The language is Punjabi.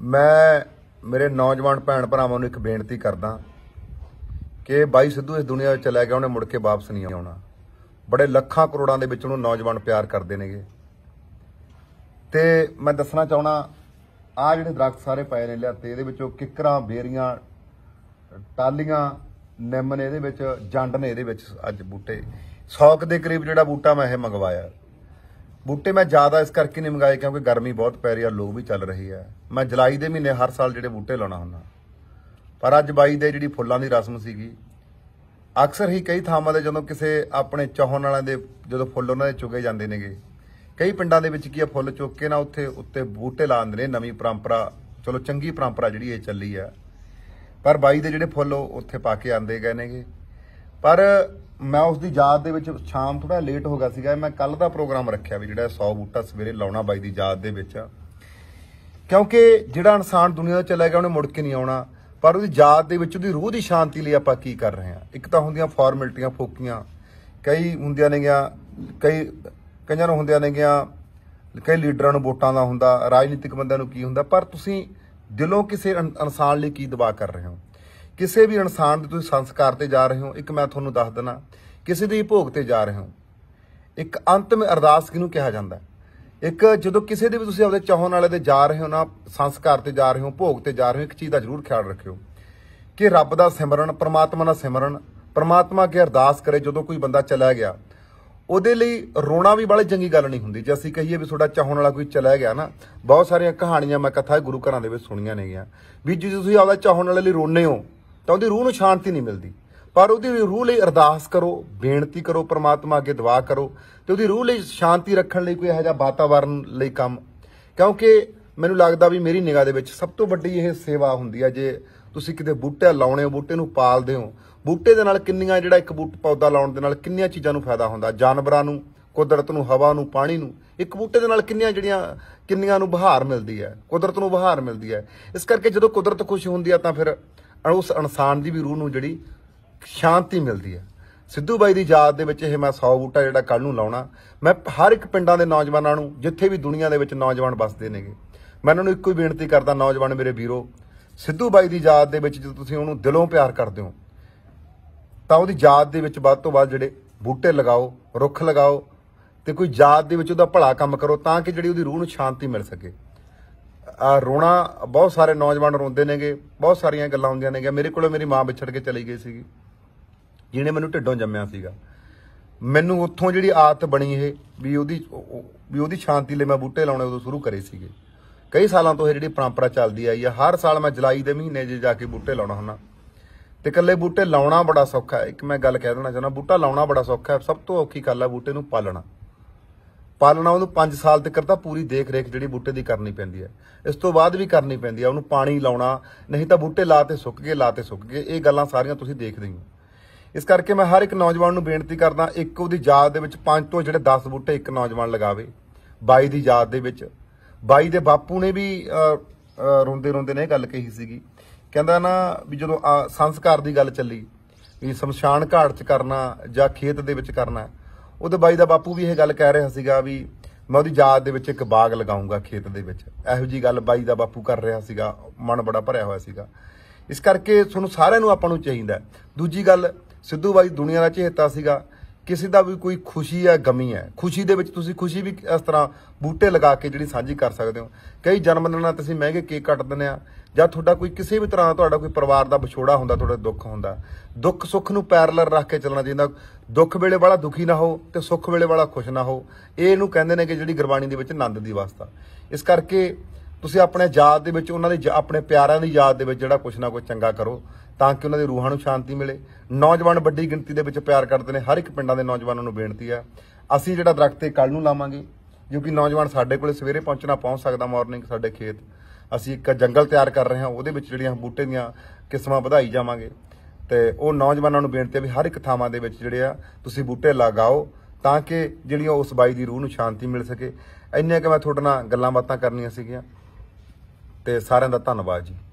ਮੈਂ ਮੇਰੇ ਨੌਜਵਾਨ ਭੈਣ ਭਰਾਵਾਂ ਨੂੰ ਇੱਕ ਬੇਨਤੀ ਕਰਦਾ ਕਿ ਬਾਈ ਸਿੱਧੂ ਇਸ ਦੁਨੀਆ ਵਿੱਚ ਚਲਾ ਗਿਆ ਉਹਨੇ ਮੁੜ ਕੇ ਵਾਪਸ ਨਹੀਂ ਆਉਣਾ ਬੜੇ ਲੱਖਾਂ ਕਰੋੜਾਂ ਦੇ ਵਿੱਚ ਉਹਨੂੰ ਨੌਜਵਾਨ ਪਿਆਰ ਕਰਦੇ ਨੇਗੇ ਤੇ ਮੈਂ ਦੱਸਣਾ ਚਾਹਣਾ ਆ ਜਿਹੜੇ ਦਰਖਤ ਸਾਰੇ ਪਏ ਨੇ ਤੇ ਇਹਦੇ ਵਿੱਚੋਂ ਕਿਕਰਾਂ ਬੇਰੀਆਂ ਟਾਲੀਆਂ ਨਿੰਮ ਨੇ ਇਹਦੇ ਵਿੱਚ ਜੰਡ ਨੇ ਇਹਦੇ ਵਿੱਚ ਅੱਜ ਬੂਟੇ 100 ਦੇ ਕਰੀਬ ਜਿਹੜਾ ਬੂਟਾ ਮੈਂ ਇਹ ਮੰਗਵਾਇਆ ਬੂਟੇ ਮੈਂ ਜ਼ਿਆਦਾ ਇਸ ਕਰਕੇ ਨਹੀਂ ਮੰਗਾਏ ਕਿਉਂਕਿ ਗਰਮੀ ਬਹੁਤ ਪੈ ਰਹੀ ਆ ਲੋਕ ਵੀ ਚੱਲ ਰਹੀ ਆ ਮੈਂ ਜੁਲਾਈ ਦੇ ਮਹੀਨੇ ਹਰ ਸਾਲ ਜਿਹੜੇ ਬੂਟੇ ਲਾਉਣਾ ਹੁੰਦਾ ਪਰ ਅੱਜ ਬਾਈ ਦੇ ਜਿਹੜੀ ਫੁੱਲਾਂ ਦੀ ਰਸਮ ਸੀਗੀ ਅਕਸਰ ਹੀ ਕਈ ਥਾਵਾਂ ਦੇ ਜਦੋਂ ਕਿਸੇ ਆਪਣੇ ਚਾਹਣ ਵਾਲਿਆਂ ਦੇ ਜਦੋਂ ਫੁੱਲ ਉਹਨਾਂ ਦੇ ਚੁਗੇ ਜਾਂਦੇ ਨੇਗੇ ਕਈ ਪਿੰਡਾਂ ਦੇ ਵਿੱਚ ਕੀ ਆ ਫੁੱਲ ਚੁੱਕ ਕੇ ਨਾ ਉੱਥੇ ਉੱਤੇ ਬੂਟੇ ਦਿੰਦੇ ਨੇ ਨਵੀਂ ਪਰੰਪਰਾ ਚਲੋ ਚੰਗੀ ਪਰੰਪਰਾ ਜਿਹੜੀ ਇਹ ਚੱਲੀ ਆ ਪਰ ਬਾਈ ਦੇ ਜਿਹੜੇ ਫੁੱਲ ਉੱਥੇ ਪਾ ਕੇ ਆਂਦੇ ਗਏ ਨੇਗੇ ਪਰ ਮੈਂ ਉਸ ਦੀ ਯਾਦ ਦੇ ਵਿੱਚ ਸ਼ਾਮ ਥੋੜਾ ਲੇਟ ਹੋ ਗਿਆ ਸੀਗਾ ਮੈਂ ਕੱਲ ਦਾ ਪ੍ਰੋਗਰਾਮ ਰੱਖਿਆ ਵੀ ਜਿਹੜਾ 100 ਬੂਟਾ ਸਵੇਰੇ ਲਾਉਣਾ ਬਾਈ ਦੀ ਯਾਦ ਦੇ ਵਿੱਚ ਕਿਉਂਕਿ ਜਿਹੜਾ ਇਨਸਾਨ ਦੁਨੀਆ ਤੋਂ ਚਲਾ ਗਿਆ ਉਹਨੇ ਮੁੜ ਕੇ ਨਹੀਂ ਆਉਣਾ ਪਰ ਉਹਦੀ ਯਾਦ ਦੇ ਵਿੱਚ ਉਹਦੀ ਰੂਹ ਦੀ ਸ਼ਾਂਤੀ ਲਈ ਆਪਾਂ ਕੀ ਕਰ ਰਹੇ ਹਾਂ ਇੱਕ ਤਾਂ ਹੁੰਦੀਆਂ ਫਾਰਮੈਲਟੀਆਂ ਫੋਕੀਆਂ ਕਈ ਹੁੰਦੀਆਂ ਨੇਗੀਆਂ ਕਈ ਕਈਆਂ ਨੂੰ ਹੁੰਦੀਆਂ ਨੇਗੀਆਂ ਕਈ ਲੀਡਰਾਂ ਨੂੰ ਵੋਟਾਂ ਦਾ ਹੁੰਦਾ ਰਾਜਨੀਤਿਕ ਬੰਦਿਆਂ ਨੂੰ ਕੀ ਹੁੰਦਾ ਪਰ ਤੁਸੀਂ ਦਿਲੋਂ ਕਿਸੇ ਇਨਸਾਨ ਲਈ ਕੀ ਦਬਾ ਕਰ ਰਹੇ ਹੋ ਕਿਸੇ ਵੀ ਇਨਸਾਨ ਦੇ ਤੁਸੀਂ ਸੰਸਕਾਰ ਤੇ ਜਾ ਰਹੇ ਹੋ ਇੱਕ ਮੈਂ ਤੁਹਾਨੂੰ ਦੱਸ ਦਿੰਨਾ ਕਿਸੇ ਦੀ ਭੋਗ ਤੇ ਜਾ ਰਹੇ ਹੋ ਇੱਕ ਅੰਤਮ ਅਰਦਾਸ ਕਿਹਨੂੰ ਕਿਹਾ ਜਾਂਦਾ ਇੱਕ ਜਦੋਂ ਕਿਸੇ ਦੇ ਵੀ ਤੁਸੀਂ ਆਪਦੇ ਚਾਹਣ ਵਾਲੇ ਦੇ ਜਾ ਰਹੇ ਹੋ ਨਾ ਸੰਸਕਾਰ ਤੇ ਜਾ ਰਹੇ ਹੋ ਭੋਗ ਤੇ ਜਾ ਰਹੇ ਹੋ ਇੱਕ ਚੀਜ਼ ਦਾ ਜ਼ਰੂਰ ਖਿਆਲ ਰੱਖਿਓ ਕਿ ਰੱਬ ਦਾ ਸਿਮਰਨ ਪ੍ਰਮਾਤਮਾ ਦਾ ਸਿਮਰਨ ਪ੍ਰਮਾਤਮਾ ਅੱਗੇ ਅਰਦਾਸ ਕਰੇ ਜਦੋਂ ਕੋਈ ਬੰਦਾ ਚਲਾ ਗਿਆ ਉਹਦੇ ਲਈ ਰੋਣਾ ਵੀ ਬੜੀ ਚੰਗੀ ਗੱਲ ਨਹੀਂ ਹੁੰਦੀ ਜੇ ਅਸੀਂ ਕਹੀਏ ਵੀ ਤੁਹਾਡਾ ਚਾਹਣ ਵਾਲਾ ਕੋਈ ਚਲਾ ਗਿਆ ਨਾ ਬਹੁਤ ਸਾਰੀਆਂ ਕਹਾਣੀਆਂ ਮੈਂ ਕਥਾ ਗੁਰੂ ਘਰਾਂ ਦੇ ਵਿੱਚ ਸੁਣੀਆਂ ਨੇਗੀਆਂ ਵੀ ਜੇ ਤੁਸੀਂ ਆਪਦਾ ਚਾਹਣ ਵਾਲੇ ਲਈ ਰੋਣੇ ਹੋ ਤਾਂ ਉਹਦੀ ਰੂਹ ਨੂੰ ਸ਼ਾਂਤੀ ਨਹੀਂ ਮਿਲਦੀ ਪਰ ਉਹਦੀ ਰੂਹ ਲਈ ਅਰਦਾਸ ਕਰੋ ਬੇਨਤੀ ਕਰੋ ਪ੍ਰਮਾਤਮਾ ਅੱਗੇ ਦੁਆ ਕਰੋ ਤੇ ਉਹਦੀ ਰੂਹ ਲਈ ਸ਼ਾਂਤੀ ਰੱਖਣ ਲਈ ਕੋਈ ਇਹੋ ਜਿਹਾ ਵਾਤਾਵਰਨ ਲਈ ਕੰਮ ਕਿਉਂਕਿ ਮੈਨੂੰ ਲੱਗਦਾ ਵੀ ਮੇਰੀ ਨਿਗਾਹ ਦੇ ਵਿੱਚ ਸਭ ਤੋਂ ਵੱਡੀ ਇਹ ਸੇਵਾ ਹੁੰਦੀ ਹੈ ਜੇ ਤੁਸੀਂ ਕਿਤੇ ਬੂਟੇ ਲਾਉਣੇ ਹੋ ਬੂਟੇ ਨੂੰ ਪਾਲਦੇ ਹੋ ਬੂਟੇ ਦੇ ਨਾਲ ਕਿੰਨੀਆਂ ਜਿਹੜਾ ਇੱਕ ਬੂਟ ਪੌਦਾ ਲਾਉਣ ਦੇ ਨਾਲ ਕਿੰਨੀਆਂ ਚੀਜ਼ਾਂ ਨੂੰ ਫਾਇਦਾ ਹੁੰਦਾ ਜਾਨਵਰਾਂ ਨੂੰ ਕੁਦਰਤ ਨੂੰ ਹਵਾ ਨੂੰ ਪਾਣੀ ਨੂੰ ਇੱਕ ਬੂਟੇ ਦੇ ਨਾਲ ਕਿੰਨੀਆਂ ਜਿਹੜੀਆਂ ਕਿੰਨੀਆਂ ਨੂੰ ਬਹਾਰ ਮਿਲਦੀ ਹੈ ਕੁਦਰਤ ਨੂੰ ਬਹਾਰ ਮਿਲਦੀ ਹੈ ਇਸ ਕਰਕੇ ਜਦੋਂ ਕੁਦਰਤ ਖੁਸ਼ ਹੁੰਦੀ ਹੈ ਤਾਂ ਫਿਰ ਔਰ ਉਸ ਇਨਸਾਨ ਦੀ ਵੀ ਰੂਹ ਨੂੰ ਜਿਹੜੀ ਸ਼ਾਂਤੀ ਮਿਲਦੀ ਹੈ ਸਿੱਧੂ ਬਾਈ ਦੀ ਯਾਦ ਦੇ ਵਿੱਚ ਇਹ ਮੈਂ 100 ਬੂਟਾ ਜਿਹੜਾ ਕੱਲ ਨੂੰ ਲਾਉਣਾ ਮੈਂ ਹਰ ਇੱਕ ਪਿੰਡਾਂ ਦੇ ਨੌਜਵਾਨਾਂ ਨੂੰ ਜਿੱਥੇ ਵੀ ਦੁਨੀਆ ਦੇ ਵਿੱਚ ਨੌਜਵਾਨ ਵੱਸਦੇ ਨੇਗੇ ਮੈਂ ਉਹਨਾਂ ਨੂੰ ਇੱਕੋ ਹੀ ਬੇਨਤੀ ਕਰਦਾ ਨੌਜਵਾਨ ਮੇਰੇ ਵੀਰੋ ਸਿੱਧੂ ਬਾਈ ਦੀ ਯਾਦ ਦੇ ਵਿੱਚ ਜੇ ਤੁਸੀਂ ਉਹਨੂੰ ਦਿਲੋਂ ਪਿਆਰ ਕਰਦੇ ਹੋ ਤਾਂ ਉਹਦੀ ਯਾਦ ਦੇ ਵਿੱਚ ਵੱਧ ਤੋਂ ਵੱਧ ਜਿਹੜੇ ਬੂਟੇ ਲਗਾਓ ਰੁੱਖ ਲਗਾਓ ਤੇ ਕੋਈ ਯਾਦ ਦੇ ਵਿੱਚ ਉਹਦਾ ਭਲਾ ਕੰਮ ਕਰੋ ਤਾਂ ਕਿ ਜਿਹੜੀ ਉਹਦੀ ਰੂਹ ਨੂੰ ਸ਼ਾਂਤੀ ਮਿਲ ਸਕੇ ਆ ਰੋਣਾ ਬਹੁਤ ਸਾਰੇ ਨੌਜਵਾਨ ਰੋਂਦੇ ਨੇਗੇ ਬਹੁਤ ਸਾਰੀਆਂ ਗੱਲਾਂ ਹੁੰਦੀਆਂ ਨੇਗੇ ਮੇਰੇ ਕੋਲੋਂ ਮੇਰੀ ਮਾਂ ਵਿਛੜ ਕੇ ਚਲੀ ਗਈ ਸੀਗੀ ਜਿਹਨੇ ਮੈਨੂੰ ਢਿੱਡੋਂ ਜੰਮਿਆ ਸੀਗਾ ਮੈਨੂੰ ਉੱਥੋਂ ਜਿਹੜੀ ਆਦਤ ਬਣੀ ਇਹ ਵੀ ਉਹਦੀ ਵੀ ਉਹਦੀ ਸ਼ਾਂਤੀ ਲਈ ਮੈਂ ਬੂਟੇ ਲਾਉਣੇ ਉਦੋਂ ਸ਼ੁਰੂ ਕਰੇ ਸੀਗੇ ਕਈ ਸਾਲਾਂ ਤੋਂ ਇਹ ਜਿਹੜੀ ਪਰੰਪਰਾ ਚੱਲਦੀ ਆਈ ਆ ਹਰ ਸਾਲ ਮੈਂ ਜੁਲਾਈ ਦੇ ਮਹੀਨੇ 'ਚ ਜਾ ਕੇ ਬੂਟੇ ਲਾਉਣਾ ਹੁੰਦਾ ਤੇ ਇਕੱਲੇ ਬੂਟੇ ਲਾਉਣਾ ਬੜਾ ਸੌਖਾ ਹੈ ਇੱਕ ਮੈਂ ਗੱਲ ਕਹਿ ਦੇਣਾ ਚਾਹੁੰਦਾ ਬੂਟਾ ਲਾਉਣਾ ਬੜਾ ਸੌਖਾ ਹੈ ਸਭ ਤੋਂ ਔਖੀ ਗੱਲ ਆ ਬੂਟੇ ਨੂੰ ਪਾਲਣਾ ਪਾਲਣਾ ਉਹਨੂੰ 5 ਸਾਲ ਤੱਕ ਤਾਂ ਪੂਰੀ ਦੇਖ ਰੇਖ ਜਿਹੜੀ ਬੂਟੇ ਦੀ ਕਰਨੀ ਪੈਂਦੀ ਹੈ ਇਸ ਤੋਂ ਬਾਅਦ ਵੀ ਕਰਨੀ ਪੈਂਦੀ ਹੈ ਉਹਨੂੰ ਪਾਣੀ ਲਾਉਣਾ ਨਹੀਂ ਤਾਂ ਬੂਟੇ ਲਾ ਤੇ ਸੁੱਕ ਗਏ ਲਾ ਤੇ ਸੁੱਕ ਗਏ ਇਹ ਗੱਲਾਂ ਸਾਰੀਆਂ ਤੁਸੀਂ ਦੇਖਦੇ ਹੋ ਇਸ ਕਰਕੇ ਮੈਂ ਹਰ ਇੱਕ ਨੌਜਵਾਨ ਨੂੰ ਬੇਨਤੀ ਕਰਦਾ ਇੱਕ ਉਹਦੀ ਯਾਦ ਦੇ ਵਿੱਚ 5 ਤੋਂ ਜਿਹੜੇ 10 ਬੂਟੇ ਇੱਕ ਨੌਜਵਾਨ ਲਗਾਵੇ ਬਾਈ ਦੀ ਯਾਦ ਦੇ ਵਿੱਚ ਬਾਈ ਦੇ ਬਾਪੂ ਨੇ ਵੀ ਰੋਂਦੇ ਰੋਂਦੇ ਨੇ ਇਹ ਗੱਲ ਕਹੀ ਸੀਗੀ ਕਹਿੰਦਾ ਨਾ ਵੀ ਜਦੋਂ ਸੰਸਕਾਰ ਦੀ ਗੱਲ ਚੱਲੀ ਵੀ ਸ਼ਮਸ਼ਾਨ ਘਾਟ 'ਚ ਕਰਨਾ ਜਾਂ ਖੇਤ ਦੇ ਵਿੱਚ ਕਰਨਾ ਉਹਦੇ ਬਾਈ ਦਾ ਬਾਪੂ ਵੀ ਇਹ ਗੱਲ ਕਹਿ ਰਿਹਾ ਸੀਗਾ ਵੀ ਮੈਂ ਉਹਦੀ ਯਾਦ ਦੇ ਵਿੱਚ ਇੱਕ ਬਾਗ ਲਗਾਉਂਗਾ ਖੇਤ ਦੇ ਵਿੱਚ ਇਹੋ ਜੀ ਗੱਲ ਬਾਈ ਦਾ ਬਾਪੂ ਕਰ ਰਿਹਾ ਸੀਗਾ ਮਨ ਬੜਾ ਭਰਿਆ ਹੋਇਆ ਸੀਗਾ ਇਸ ਕਰਕੇ ਤੁਹਾਨੂੰ ਸਾਰਿਆਂ ਨੂੰ ਆਪਾਂ ਨੂੰ ਚਾਹੀਦਾ ਦੂਜੀ ਗੱਲ ਸਿੱਧੂ ਬਾਈ ਦੁਨੀਆ ਦਾ ਚੇਤਾ ਸੀਗਾ ਕਿਸੇ ਦਾ ਵੀ ਕੋਈ ਖੁਸ਼ੀ ਹੈ ਗਮੀ ਹੈ ਖੁਸ਼ੀ ਦੇ ਵਿੱਚ ਤੁਸੀਂ ਖੁਸ਼ੀ ਵੀ ਇਸ ਤਰ੍ਹਾਂ ਬੂਟੇ ਲਗਾ ਕੇ ਜਿਹੜੀ ਸਾਂਝੀ ਕਰ ਸਕਦੇ ਹੋ ਕਈ ਜਨਮ ਦਿਨਾਂ ਤੁਸੀਂ ਮਹਿੰਗੇ ਕੇਕ ਕੱਟ ਦਿੰਦੇ ਆ ਜਾਂ ਤੁਹਾਡਾ ਕੋਈ ਕਿਸੇ ਵੀ ਤਰ੍ਹਾਂ ਤੁਹਾਡਾ ਕੋਈ ਪਰਿਵਾਰ ਦਾ ਵਿਛੋੜਾ ਹੁੰਦਾ ਤੁਹਾਡਾ ਦੁੱਖ ਹੁੰਦਾ ਦੁੱਖ ਸੁੱਖ ਨੂੰ ਪੈਰਲਲ ਰੱਖ ਕੇ ਚੱਲਣਾ ਚਾਹੀਦਾ ਦੁੱਖ ਵੇਲੇ ਵਾਲਾ ਦੁਖੀ ਨਾ ਹੋ ਤੇ ਸੁੱਖ ਵੇਲੇ ਵਾਲਾ ਖੁਸ਼ ਨਾ ਹੋ ਇਹ ਇਹਨੂੰ ਕਹਿੰਦੇ ਨੇ ਕਿ ਜਿਹੜੀ ਗੁਰਬਾਣੀ ਦੇ ਵਿੱਚ ਆਨੰਦ ਦੀ ਅਵਸਥਾ ਇਸ ਕਰਕੇ ਤੁਸੀਂ ਆਪਣੇ ਯਾਦ ਦੇ ਵਿੱਚ ਉਹਨਾਂ ਦੇ ਆਪਣੇ ਪਿਆਰਿਆਂ ਦੀ ਯਾਦ ਦੇ ਵਿੱਚ ਜਿਹੜਾ ਕੁਝ ਨਾ ਕੁਝ ਚੰਗਾ ਕਰੋ ਤਾਂ ਕਿ ਉਹਨਾਂ ਦੀ ਰੂਹਾਂ ਨੂੰ ਸ਼ਾਂਤੀ ਮਿਲੇ ਨੌਜਵਾਨ ਵੱਡੀ ਗਿਣਤੀ ਦੇ ਵਿੱਚ ਪਿਆਰ ਕਰਦੇ ਨੇ ਹਰ ਇੱਕ ਪਿੰਡਾਂ ਦੇ ਨੌਜਵਾਨਾਂ ਨੂੰ ਬੇਨਤੀ ਆ ਅਸੀਂ ਜਿਹੜਾ ਦਰਖਤ ਤੇ ਕੱਲ ਨੂੰ ਲਾਵਾਂਗੇ ਕਿਉਂਕਿ ਨੌਜਵਾਨ ਸਾਡੇ ਕੋਲੇ ਸਵੇਰੇ ਪਹੁੰਚਣਾ ਪਹੁੰਚ ਸਕਦਾ ਮਾਰਨਿੰਗ ਸਾਡੇ ਖੇਤ ਅਸੀਂ ਇੱਕ ਜੰਗਲ ਤਿਆਰ ਕਰ ਰਹੇ ਹਾਂ ਉਹਦੇ ਵਿੱਚ ਜਿਹੜੀਆਂ ਬੂਟੇ ਦੀਆਂ ਕਿਸਮਾਂ ਵਧਾਈ ਜਾਵਾਂਗੇ ਤੇ ਉਹ ਨੌਜਵਾਨਾਂ ਨੂੰ ਬੇਨਤੀ ਹੈ ਵੀ ਹਰ ਇੱਕ ਥਾਵਾਂ ਦੇ ਵਿੱਚ ਜਿਹੜੇ ਆ ਤੁਸੀਂ ਬੂਟੇ ਲਗਾਓ ਤਾਂ ਕਿ ਜਿਹੜੀਆਂ ਉਸ ਬਾਈ ਦੀ ਰੂਹ ਨੂੰ ਸ਼ਾਂਤੀ ਮਿਲ ਸਕੇ ਇੰਨੇ ਕਿ ਮੈਂ ਤੁਹਾਡੇ ਨਾਲ ਗੱਲਾਂ ਬਾਤਾਂ ਕਰਨੀਆਂ ਸੀਗੀਆਂ ਤੇ ਸਾਰਿਆਂ ਦਾ ਧੰਨਵਾਦ ਜੀ